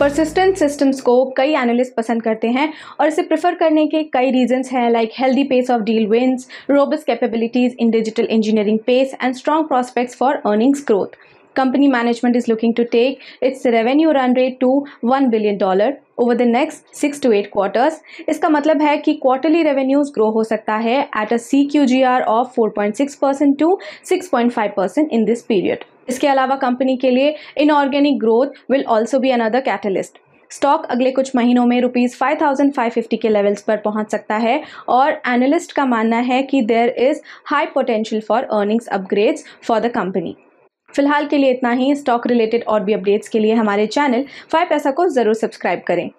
persistent systems को कई analyst पसंद करते हैं और इसे प्रेफर करने के कई रीजंस हैं like healthy pace of deal wins robust capabilities in digital engineering space and strong prospects for earnings growth company management is looking to take its revenue run rate to one billion dollar over the next six to eight quarters इसका मतलब है कि quarterly revenues grow हो सकता है at a C Q G R of four point six percent to six point five percent in this period इसके अलावा कंपनी के लिए inorganic growth will also be another catalyst stock अगले कुछ महीनों में rupees five thousand five fifty के लेवल्स पर पहुंच सकता है और एनालिस्ट का मानना है कि there is high potential for earnings upgrades for the company फिलहाल के लिए इतना ही स्टॉक रिलेटेड और भी अपडेट्स के लिए हमारे चैनल फाइव पैसा को ज़रूर सब्सक्राइब करें